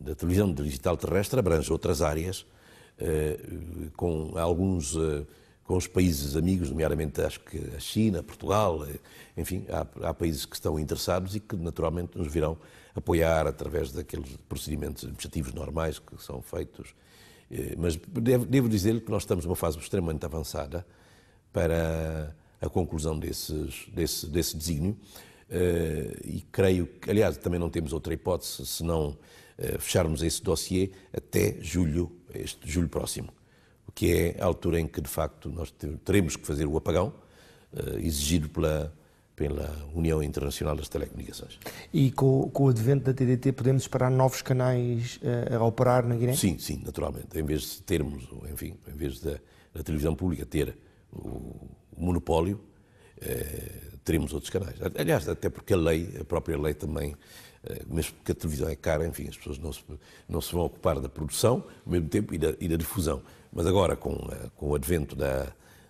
da televisão digital terrestre abrange outras áreas, eh, com alguns eh, com os países amigos, nomeadamente acho que a China, Portugal, eh, enfim, há, há, países que estão interessados e que naturalmente nos virão apoiar através daqueles procedimentos administrativos normais que são feitos. Mas devo, devo dizer-lhe que nós estamos numa fase extremamente avançada para a conclusão desses, desse, desse desígnio. Eh, e creio que, aliás, também não temos outra hipótese se não eh, fecharmos esse dossiê até julho, este julho próximo, o que é a altura em que, de facto, nós teremos que fazer o apagão eh, exigido pela, pela União Internacional das Telecomunicações. E com, com, o advento da TDT podemos esperar novos canais a, a operar na Guiné? Sim, sim, naturalmente. Em vez de termos, enfim, em vez da, da televisão pública ter o, o monopólio, eh, teremos outros canais. Aliás, até porque a lei, a própria lei também, eh, mesmo porque a televisão é cara, enfim, as pessoas não se, não se vão ocupar da produção, ao mesmo tempo, e da, e da difusão. Mas agora, com, eh, com o advento da,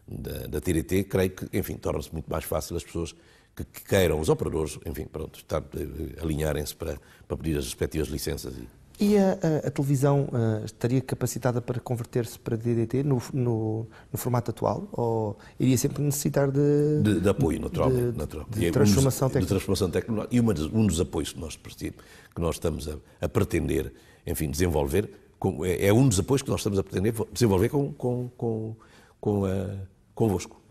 da, da TDT, creio que, enfim, torna-se muito mais fácil as pessoas que, queiram, os operadores, enfim, pronto, eh, alinharem-se para, para pedir as respectivas licenças e a, a, a televisão uh, estaria capacitada para converter-se para DDT no, no, no, formato atual? Ou iria sempre necessitar de. De, de apoio, naturalmente. De, natural. de, de é transformação tecnológica. De transformação tecnológica. E uma um dos apoios que nós, que nós estamos a, a pretender, enfim, desenvolver, com, é, é, um dos apoios que nós estamos a pretender desenvolver com, com, com, com a, ah, convosco.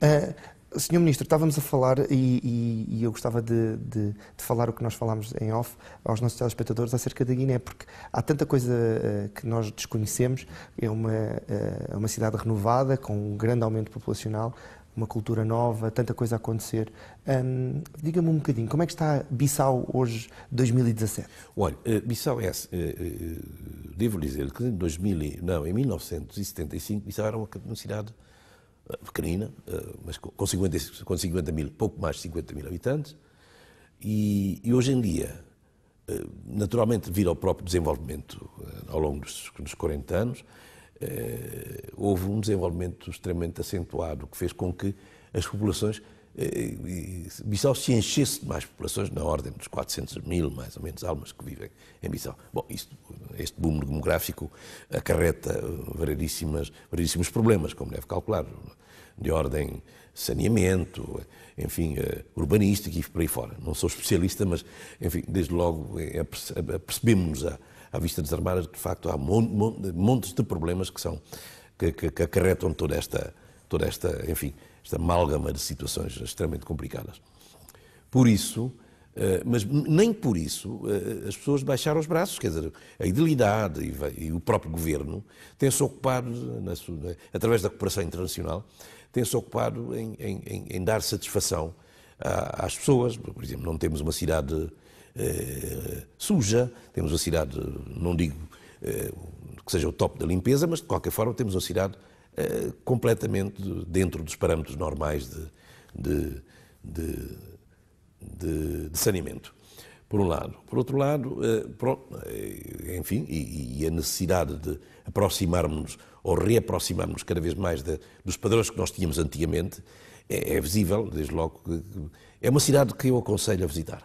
Uh, Senhor Ministro, estávamos a falar, e, e, e eu gostava de, de, de, falar o que nós falámos em off aos nossos telespectadores acerca da Guiné, porque há tanta coisa uh, que nós desconhecemos. É uma, uh, uma cidade renovada, com um grande aumento populacional, uma cultura nova, tanta coisa a acontecer. Um, Diga-me um bocadinho, como é que está Bissau hoje, 2017? Olha, eh, Bissau é. Devo dizer que em 2000, não, em 1975, Bissau era uma cidade eh, pequenina, eh, mas com 50, com 50 mil, pouco mais de 50 mil habitantes, e, e, hoje em dia, eh, naturalmente devido ao próprio desenvolvimento ao longo dos, dos 40 anos, houve um desenvolvimento extremamente acentuado que fez com que as populações Bissau se enchesse de mais populações, na ordem dos 400 mil, mais ou menos, almas que vivem em Bissau. Bom, isto, este boom demográfico acarreta variedíssimos problemas, como deve calcular de ordem saneamento, enfim, eh, urbanística e por aí fora. Não sou especialista, mas, enfim, desde logo eh, é eh, percebemos à, à vista das armadas que, de facto, há montes de problemas que são que, que, que acarretam toda esta, toda esta, enfim, esta amálgama de situações extremamente complicadas. Por isso, mas nem por isso as pessoas baixaram os braços, quer dizer, a idilidade e o próprio governo têm-se ocupado, através da cooperação internacional, tem-se ocupado em, em, em, dar satisfação às pessoas. Por exemplo, não temos uma cidade eh, suja, temos uma cidade, não digo eh, que seja o top da limpeza, mas de qualquer forma temos uma cidade eh, completamente dentro dos parâmetros normais de, de, de, de saneamento por um lado. Por outro lado, eh, eh, enfim, e a necessidade de aproximarmos ou reaproximarmos cada vez mais dos padrões que nós tínhamos antigamente é, é visível, desde logo. É uma cidade que eu aconselho a visitar.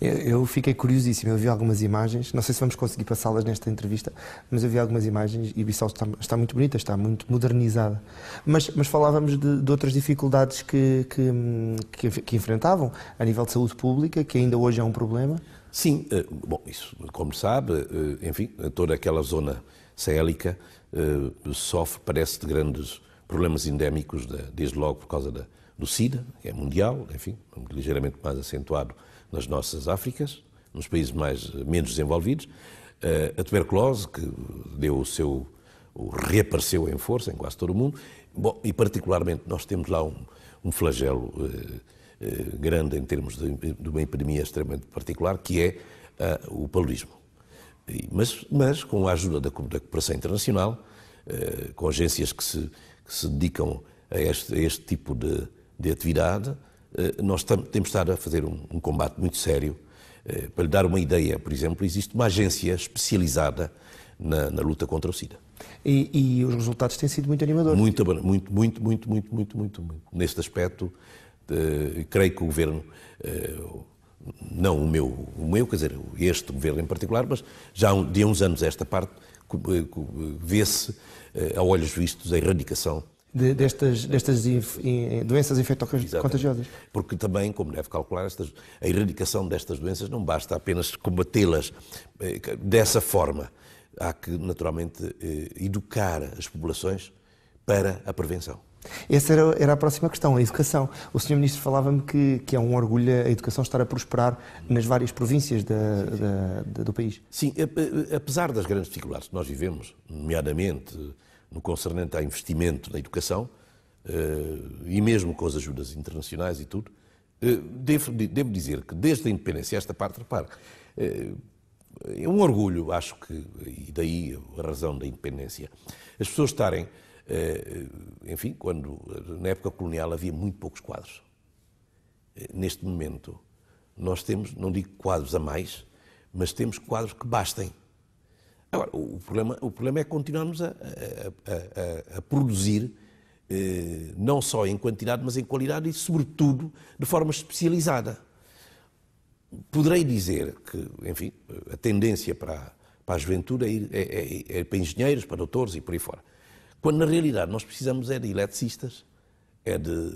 Eu fiquei curiosíssimo, eu vi algumas imagens, não sei se vamos conseguir passá-las nesta entrevista, mas eu vi algumas imagens e Bissau está, está muito bonita, está muito modernizada. Mas, mas falávamos de, de, outras dificuldades que, que, que, que enfrentavam a nível de saúde pública, que ainda hoje é um problema. Sim, eh, bom, isso, como sabe, eh, enfim, toda aquela zona saélica eh, sofre, parece, de grandes problemas endémicos, desde logo por causa da, do SIDA, que é mundial, enfim, ligeiramente mais acentuado nas nossas Áfricas, nos países mais, menos desenvolvidos. Eh, a tuberculose, que deu o seu. reapareceu em força em quase todo o mundo. Bom, e particularmente nós temos lá um, um flagelo eh, eh, grande em termos de, de, uma epidemia extremamente particular, que é o paludismo. E, mas, mas, com a ajuda da, da cooperação internacional, com agências que se, que se dedicam a este, a este tipo de, de atividade, eh, nós temos de estar a fazer um, um combate muito sério. Eh, para lhe dar uma ideia, por exemplo, existe uma agência especializada na, na luta contra o SIDA. E, e, os resultados têm sido muito animadores. Muito, muito, muito, muito, muito, muito, muito. muito. Neste aspecto, de, eh, creio que o governo, não o meu, o meu, quer dizer, este governo em particular, mas já de uns anos esta parte, vê-se a olhos vistos a erradicação de, destas, destas inf, in, eh, doenças infectocontagiosas. Porque também, como deve calcular, estas, a erradicação destas doenças não basta apenas combatê-las eh, dessa forma. Há que, naturalmente, eh, educar as populações para a prevenção. Essa era, era, a próxima questão, a educação. O Sr. Ministro falava-me que, que, é um orgulho a educação estar a prosperar nas várias províncias da, Da, da, do país. Sim, apesar das grandes dificuldades que nós vivemos, nomeadamente no concernente a investimento na educação, eh, e mesmo com as ajudas internacionais e tudo, eh, devo, devo dizer que desde a independência, esta parte, repare, eh, é um orgulho, acho que, e daí a razão da independência, as pessoas estarem, enfim, quando na época colonial havia muito poucos quadros. Neste momento, nós temos, não digo quadros a mais, mas temos quadros que bastem. Agora, o problema, o problema é continuarmos a, a, a, a produzir, eh, não só em quantidade, mas em qualidade e, sobretudo, de forma especializada. Poderei dizer que, enfim, a tendência para, para a juventude é, ir, é, é, é, para engenheiros, para doutores e por aí fora. Quando, na realidade, nós precisamos é de eletricistas, é de,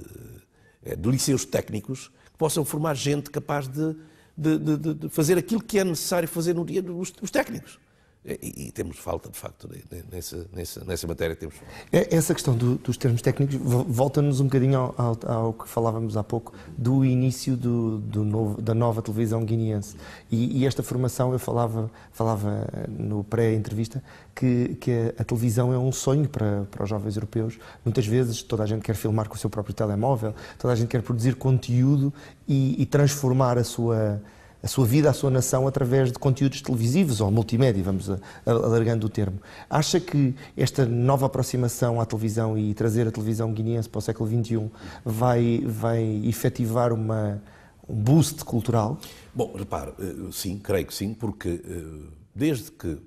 é de liceus técnicos que possam formar gente capaz de, de, de, de fazer aquilo que é necessário fazer no dia dos técnicos e, e, temos falta, de facto, nessa, nessa, nessa matéria. Temos é, Essa questão do, dos termos técnicos volta-nos um bocadinho ao, ao, ao, que falávamos há pouco do início do, do novo, da nova televisão guineense. E, e, esta formação, eu falava, falava no pré-entrevista que, que a, a, televisão é um sonho para, para os jovens europeus. Muitas vezes toda a gente quer filmar com o seu próprio telemóvel, toda a gente quer produzir conteúdo e, e transformar a sua a sua vida, a sua nação, através de conteúdos televisivos ou multimédia, vamos alargando o termo. Acha que esta nova aproximação à televisão e trazer a televisão guineense para o século XXI vai, vai efetivar uma, um boost cultural? Bom, repare, eh, sim, creio que sim, porque eh, desde que.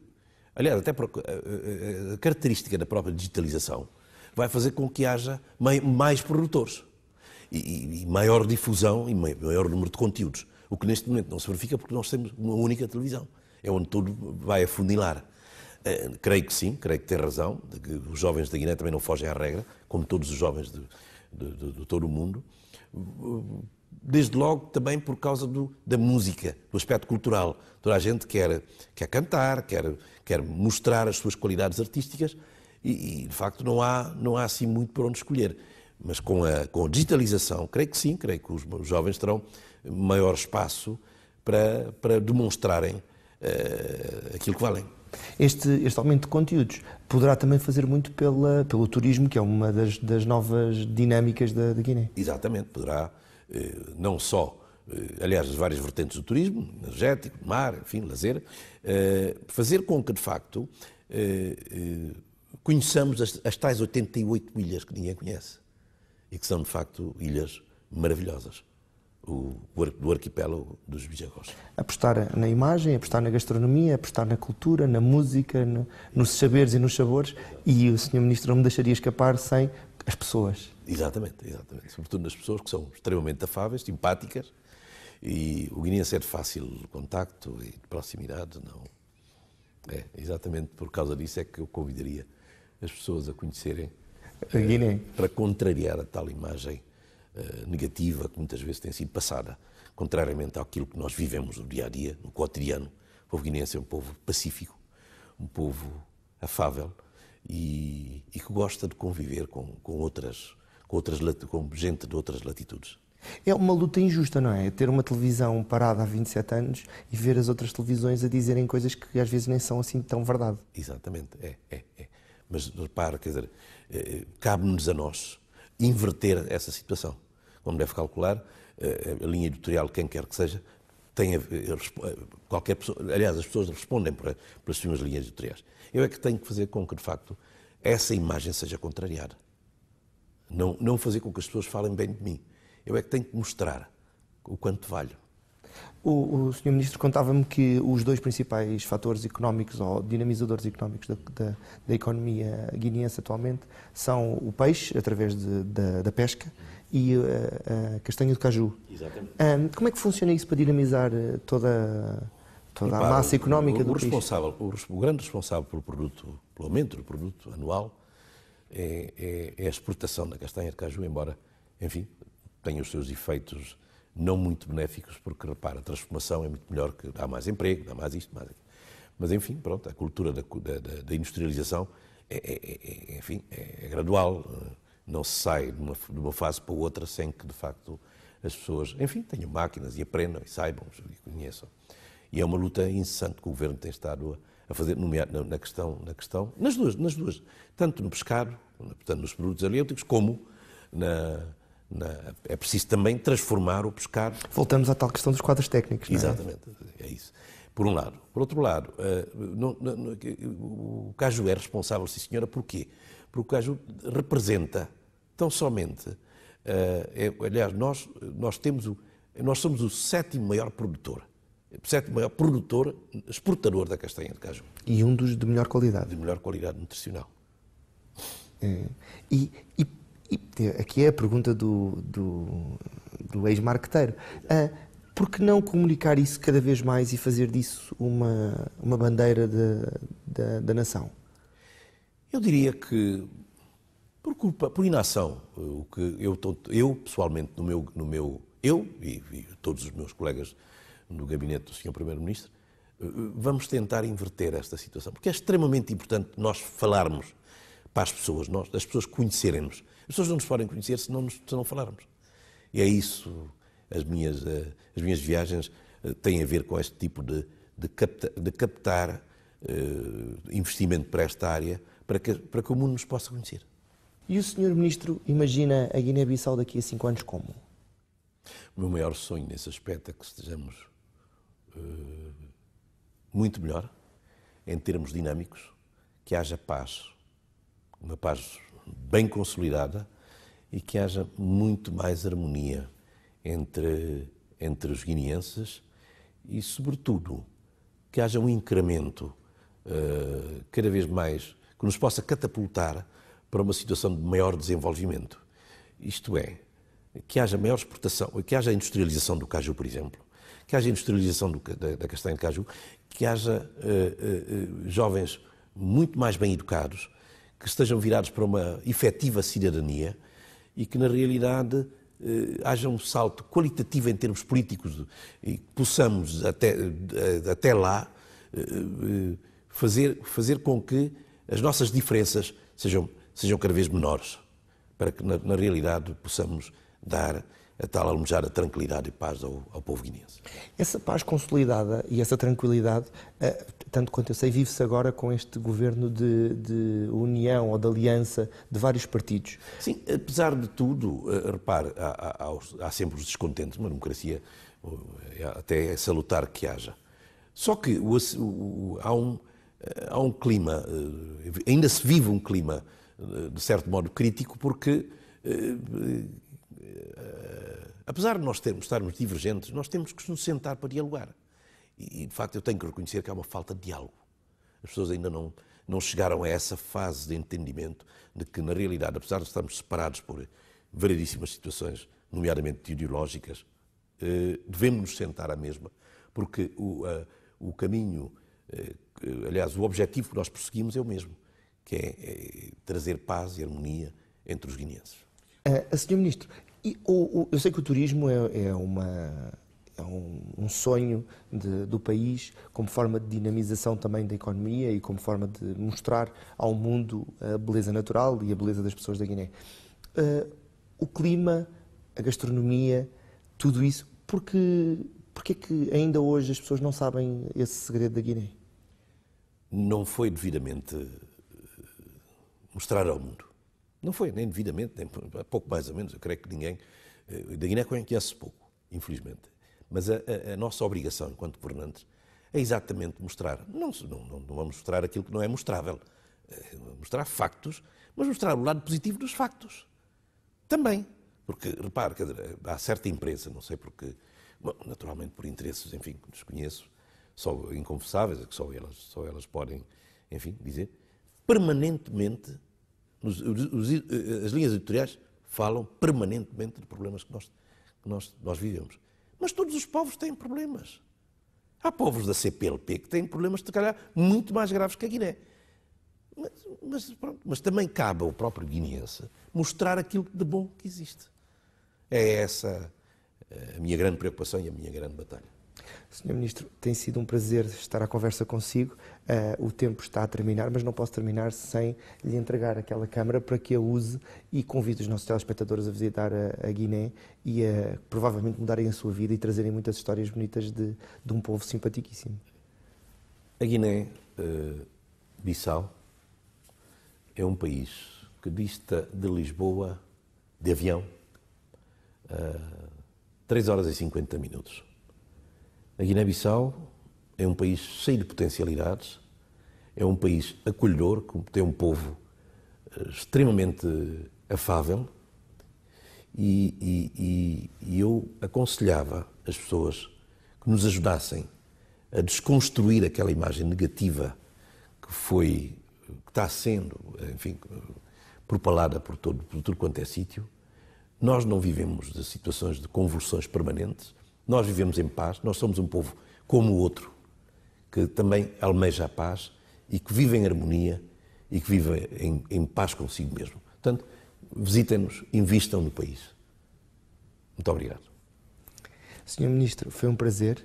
Aliás, até eh, a característica da própria digitalização vai fazer com que haja mais produtores e maior difusão e maior número de conteúdos. O que neste momento não se verifica porque nós temos uma única televisão. É onde tudo vai afunilar. Uh, creio que sim, creio que tem razão, de que os jovens da Guiné também não fogem à regra, como todos os jovens de, de, de, de todo o mundo. Desde logo também por causa do, da música, do aspecto cultural. Toda a gente quer, quer cantar, quer, quer mostrar as suas qualidades artísticas e, e de facto, não há, não há assim muito por onde escolher. Mas com a, com a digitalização, creio que sim, creio que os jovens terão maior espaço para, para demonstrarem uh, aquilo que valem. Este, este aumento de conteúdos poderá também fazer muito pela, pelo turismo, que é uma das, das novas dinâmicas da, da Guiné. Exatamente, poderá eh, não só, eh, aliás, as várias vertentes do turismo, energético, mar, enfim, lazer, fazer com que, de facto, conheçamos as, as tais 88 ilhas que ninguém conhece e que são, de facto, ilhas maravilhosas o, arquipélago dos Bijagós. Apostar na imagem, apostar na gastronomia, apostar na cultura, na música, no, nos saberes e nos sabores, e o Sr. Ministro não me deixaria escapar sem as pessoas. Exatamente, exatamente. Sobretudo nas pessoas que são extremamente afáveis, simpáticas, e o guineense é de fácil contacto e de proximidade, não. É, exatamente por causa disso é que eu convidaria as pessoas a conhecerem a Guiné. Eh, para contrariar a tal imagem eh, negativa que muitas vezes tem sido passada, contrariamente àquilo que nós vivemos no dia a dia, no cotidiano. O povo guineense é um povo pacífico, um povo afável e, e que gosta de conviver com, com outras, com outras com gente de outras latitudes. É uma luta injusta, não é? é ter uma televisão parada há 27 anos e ver as outras televisões a dizerem coisas que às vezes nem são assim tão verdade. Exatamente, é, é, é. Mas repara, quer dizer, eh, eh, cabe-nos a nós inverter essa situação como deve calcular, eh, a linha editorial, quem quer que seja, tem a, eh, eh, qualquer pessoa, aliás, as pessoas respondem para, para as suas linhas editoriais. Eu é que tenho que fazer com que, de facto, essa imagem seja contrariada. Não, não fazer com que as pessoas falem bem de mim. Eu é que tenho que mostrar o quanto valho. O, o Sr. Ministro contava-me que os dois principais fatores económicos ou dinamizadores económicos da, da, da economia guineense atualmente são o peixe, através de, da, da pesca, e a, eh, a eh, castanha do caju. Exatamente. Um, como é que funciona isso para dinamizar eh, toda, toda Repara, a massa económica o, o, do país? Responsável, o, o grande responsável pelo produto, pelo aumento do produto anual, é, é, é, a exportação da castanha de caju, embora, enfim, tenha os seus efeitos não muito benéficos, porque, repara, a transformação é muito melhor, que dá mais emprego, dá mais isto, mais aquilo. Mas, enfim, pronto, a cultura da, da, da industrialização é, é, é, é enfim, é, é gradual, não se sai de uma, de uma fase para outra sem que, de facto, as pessoas, enfim, tenham máquinas e aprendam e saibam e conheçam. E é uma luta incessante que o governo tem estado a, fazer, nomeado na, na questão, na questão, nas duas, nas duas, tanto no pescado, portanto, nos produtos aliêuticos, como na, na, é preciso também transformar o pescado. Voltamos à tal questão dos quadros técnicos. Não é? Exatamente, é isso. Por um lado. Por outro lado, uh, o Caju é responsável, sim senhora, porquê? porque o caju representa tão somente. Uh, é, aliás, nós, nós, temos o, nós somos o sétimo maior produtor, sétimo maior produtor, exportador da castanha de caju. E um dos de melhor qualidade. De melhor qualidade nutricional. É. E, e, e, aqui é a pergunta do, do, do ex-marqueteiro. Uh, por que não comunicar isso cada vez mais e fazer disso uma, uma bandeira de, da, da nação? Eu diria que por culpa, por inação, eh, o que eu, eu pessoalmente, no meu, no meu eu e, e todos os meus colegas no gabinete do Sr. Primeiro-Ministro, eh, eh, vamos tentar inverter esta situação, porque é extremamente importante nós falarmos para as pessoas, nós, as pessoas conhecerem-nos. As pessoas não nos podem conhecer se não, nos, se não falarmos. E é isso, as minhas, as minhas viagens têm a ver com este tipo de, de, capta, de captar investimento para esta área, para que, para que o mundo nos possa conhecer. E o Sr. Ministro imagina a Guiné-Bissau daqui a cinco anos como? O meu maior sonho nesse aspecto é que estejamos uh, muito melhor em termos dinâmicos, que haja paz, uma paz bem consolidada e que haja muito mais harmonia entre, entre os guineenses e, sobretudo, que haja um incremento uh, cada vez mais que nos possa catapultar para uma situação de maior desenvolvimento. Isto é, que haja maior exportação, que haja industrialização do caju, por exemplo, que haja industrialização do, da, da, castanha de caju, que haja uh, uh, jovens muito mais bem educados, que estejam virados para uma efetiva cidadania e que, na realidade, eh, haja um salto qualitativo em termos políticos e possamos até, até lá fazer, fazer com que as nossas diferenças sejam, sejam cada vez menores, para que, na, na realidade, possamos dar a tal almojar a tranquilidade e paz ao, ao, povo guineense. Essa paz consolidada e essa tranquilidade, eh, tanto quanto eu sei, vive-se agora com este governo de, de, união ou de aliança de vários partidos. Sim, apesar de tudo, eh, repare, há, há, há sempre os descontentes, uma democracia eh, até é salutar que haja. Só que o, o, há um eh, há um clima, eh, ainda se vive um clima, eh, de certo modo, crítico, porque apesar de nós termos, estarmos divergentes, nós temos que nos sentar para dialogar. E, de facto, eu tenho que reconhecer que há uma falta de diálogo. As pessoas ainda não, não chegaram a essa fase de entendimento de que, na realidade, apesar de estarmos separados por variedíssimas situações, nomeadamente ideológicas, devemos nos sentar à mesma, porque o, a, o caminho eh, aliás, o objetivo que nós perseguimos é o mesmo, que é, é trazer paz e harmonia entre os guineenses. Uh, eh, eh, Sr. Ministro, e, o, o, eu sei que o turismo é, é uma é um, um sonho de, do país como forma de dinamização também da economia e como forma de mostrar ao mundo a beleza natural e a beleza das pessoas da Guiné. Uh, o clima, a gastronomia, tudo isso, porque, porque é que ainda hoje as pessoas não sabem esse segredo da Guiné? não foi devidamente eh, mostrar ao mundo. Não foi, nem devidamente, nem pouco mais ou menos. Eu creio que ninguém. Eh, da Guiné conhece pouco, infelizmente. Mas a, a, a, nossa obrigação enquanto governantes é exatamente mostrar. Não, não, não vamos mostrar aquilo que não é mostrável. Eh, mostrar factos, mas mostrar o lado positivo dos factos. Também. Porque, repare, há certa imprensa, não sei porque, naturalmente por interesses, enfim, que desconheço, só inconfessáveis, é que só elas, só elas podem, enfim, dizer, permanentemente, nos, os, as linhas editoriais falam permanentemente de problemas que nós, que nós, nós vivemos. Mas todos os povos têm problemas. Há povos da CPLP que têm problemas, de calhar, muito mais graves que a Guiné. Mas, mas, pronto, mas também cabe ao próprio guineense mostrar aquilo de bom que existe. É essa eh, a minha grande preocupação e a minha grande batalha. Senhor Ministro, tem sido um prazer estar à conversa consigo. Uh, o tempo está a terminar, mas não posso terminar sem lhe entregar aquela câmara para que a use e convido os nossos telespectadores a visitar a, a Guiné e a provavelmente mudarem a sua vida e trazerem muitas histórias bonitas de, de um povo simpaticíssimo. A Guiné-Bissau ah, é um país que dista de Lisboa de avião uh, ah, 3 horas e 50 minutos. A Guiné-Bissau é um país cheio de potencialidades, é um país acolhedor, tem um povo eh, extremamente eh, afável e, e, e, eu aconselhava as pessoas que nos ajudassem a desconstruir aquela imagem negativa que foi, que está sendo, enfim, propalada por todo, por todo quanto é sítio. Nós não vivemos de situações de convulsões permanentes, nós vivemos em paz, nós somos um povo como o outro, que também almeja a paz e que vive em harmonia e que vive em, em paz consigo mesmo. Portanto, visitem-nos, invistam no país. Muito obrigado. Senhor Ministro, foi um prazer.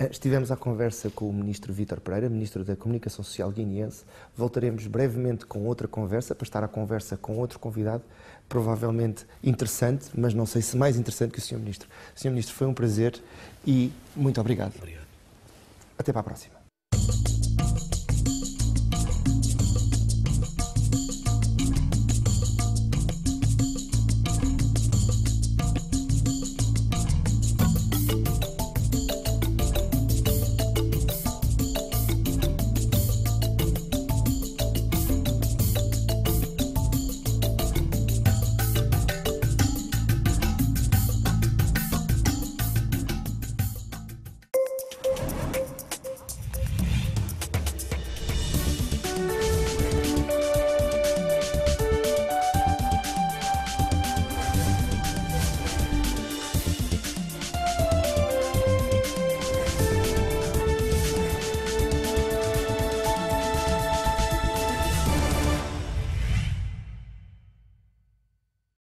Ah, estivemos à conversa com o ministro Vítor Pereira, ministro da Comunicação Social guineense. Voltaremos brevemente com outra conversa, para estar à conversa com outro convidado, provavelmente interessante, mas não sei se mais interessante que o senhor ministro. Senhor ministro, foi um prazer e muito obrigado. Obrigado. Até para a próxima.